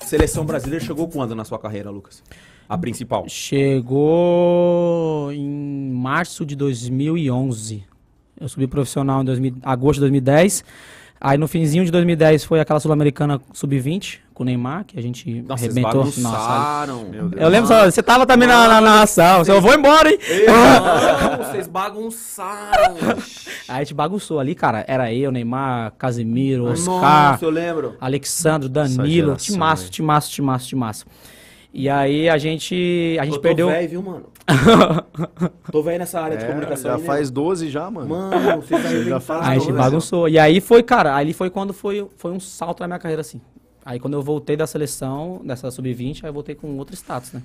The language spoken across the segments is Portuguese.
Seleção brasileira chegou quando na sua carreira, Lucas? A principal? Chegou em março de 2011. Eu subi profissional em 2000, agosto de 2010. Aí no finzinho de 2010 foi aquela Sul-Americana Sub-20 com o Neymar, que a gente Nossa, arrebentou. Vocês bagunçaram. Meu Deus, eu lembro, só, você tava também mano, na, na, na ação. Vocês... Eu vou embora, hein? mano, vocês bagunçaram. Aí a gente bagunçou ali, cara. Era eu, Neymar, Casimiro, Oscar. Nossa, eu lembro. Alexandre, Danilo. Geração, timaço, timaço, timaço, timaço. E aí a gente. A gente eu tô perdeu. velho, viu, mano? tô velho nessa área é, de comunicação. Já aí, né? faz né? 12 já, mano. Mano, você tá já, já faz Aí 12, a gente bagunçou. Né? E aí foi, cara, ali foi quando foi, foi um salto na minha carreira, assim. Aí quando eu voltei da seleção, dessa sub-20, aí eu voltei com outro status, né?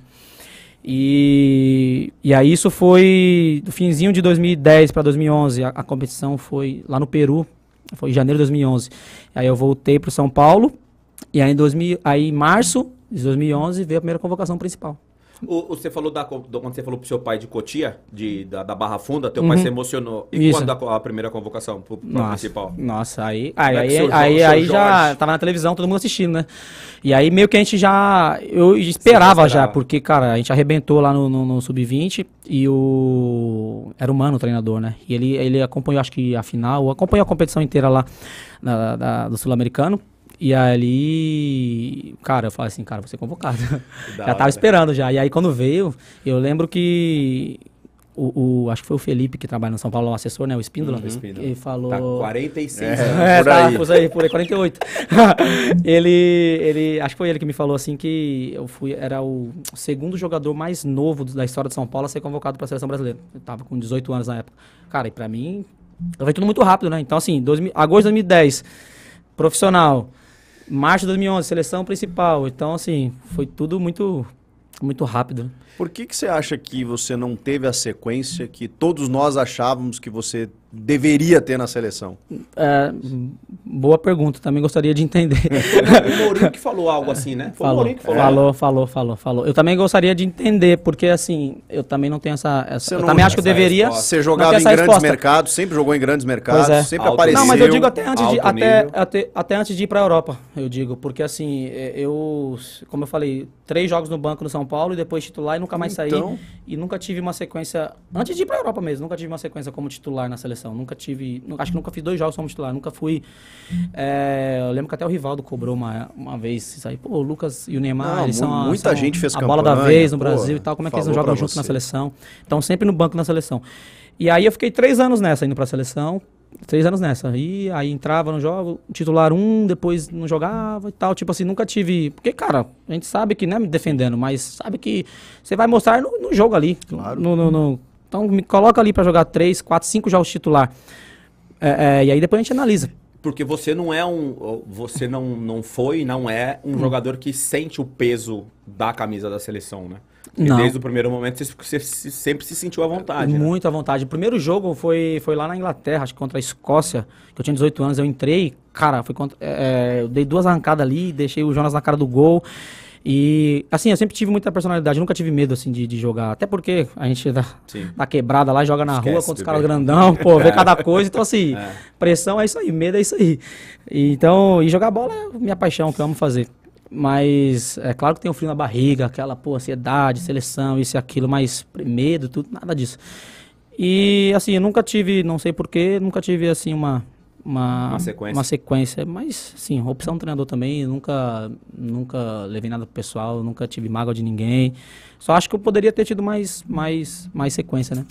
E, e aí isso foi do finzinho de 2010 para 2011. A, a, competição foi lá no Peru, foi em janeiro de 2011. Aí eu voltei para São Paulo e aí em 2000, aí em março de 2011 veio a primeira convocação principal. O, você falou da, quando você falou pro seu pai de Cotia, de, da, da Barra Funda, teu uhum. pai se emocionou. E Isso. quando a, a primeira convocação pro, pra nossa, principal? Nossa, aí, é aí, aí, aí, aí já tava tá na televisão, todo mundo assistindo, né? E aí meio que a gente já. Eu esperava, já, esperava. já, porque, cara, a gente arrebentou lá no, no, no Sub-20 e o. Era humano o treinador, né? E ele, ele acompanhou, acho que a final, acompanhou a competição inteira lá da, do Sul-Americano. E ali, cara, eu falei assim, cara, vou ser convocado. já tava né? esperando né? já. E aí quando veio, eu lembro que o, o, acho que foi o Felipe que trabalha no São Paulo, o assessor, né? O Espíndola. Uhum. Ele falou. Tá 46 é, anos. É, por tá, aí. Por aí, por aí, 48. ele, ele. Acho que foi ele que me falou assim que eu fui. Era o segundo jogador mais novo da história de São Paulo a ser convocado para a seleção brasileira. Eu tava com 18 anos na época. Cara, e pra mim. Foi tudo muito rápido, né? Então, assim, 2000, agosto de 2010, profissional. Março de 2011, seleção principal. Então, assim, foi tudo muito, muito rápido. Por que, que você acha que você não teve a sequência que todos nós achávamos que você deveria ter na seleção? É, boa pergunta, também gostaria de entender. Foi o Mourinho que falou algo assim, né? Foi falou, o Mourinho que falou. Falou, falou, falou, falou. Eu também gostaria de entender, porque assim, eu também não tenho essa. essa eu também acho que eu deveria. Resposta. Você jogava em grandes resposta. mercados, sempre jogou em grandes mercados, é. sempre Alto apareceu. Não, mas eu digo até antes, de, até, até, até antes de ir para a Europa, eu digo, porque assim, é, eu, como eu falei, três jogos no banco no São Paulo e depois titular e nunca mais então... saí. E nunca tive uma sequência. Antes de ir pra Europa mesmo, nunca tive uma sequência como titular na seleção. Nunca tive. Acho que nunca fiz dois jogos como titular. Nunca fui. É, eu lembro que até o Rivaldo cobrou uma, uma vez isso aí. Pô, o Lucas e o Neymar, não, eles são. A, muita são gente fez a bola da vez no pô, Brasil e tal. Como é que eles não jogam junto na seleção? Então sempre no banco na seleção. E aí eu fiquei três anos nessa, indo pra seleção três anos nessa. E aí entrava no jogo, titular um, depois não jogava e tal. Tipo assim, nunca tive. Porque, cara, a gente sabe que né me defendendo, mas sabe que você vai mostrar no, no jogo ali. Claro. No, no, no, então me coloca ali para jogar três, quatro, cinco jogos titular. É, é, e aí depois a gente analisa porque você não é um. Você não, não foi, não é um hum. jogador que sente o peso da camisa da seleção, né? desde o primeiro momento você, sempre se sentiu à vontade. Né? Muito né? à vontade. O primeiro jogo foi, foi lá na Inglaterra, acho que contra a Escócia, que eu tinha 18 anos, eu entrei, cara, foi contra, é, é, eu dei duas arrancadas ali, deixei o Jonas na cara do gol. E, assim, eu sempre tive muita personalidade, nunca tive medo, assim, de, de jogar. Até porque a gente dá, quebrada lá, joga na Esquece rua contra os caras grandão, pô, vê é. cada coisa. Então, assim, é. pressão é isso aí, medo é isso aí. E, então, e jogar bola é minha paixão, que eu amo fazer. Mas é claro que tem um frio na barriga, aquela, pô, ansiedade, seleção, isso e aquilo, mas medo, tudo, nada disso. E assim, eu nunca tive, não sei porquê, nunca tive assim uma uma, uma, sequência. uma sequência. Mas, sim, opção treinador também. Nunca, nunca levei nada pro pessoal, nunca tive mágoa de ninguém. Só acho que eu poderia ter tido mais, mais, mais sequência, né?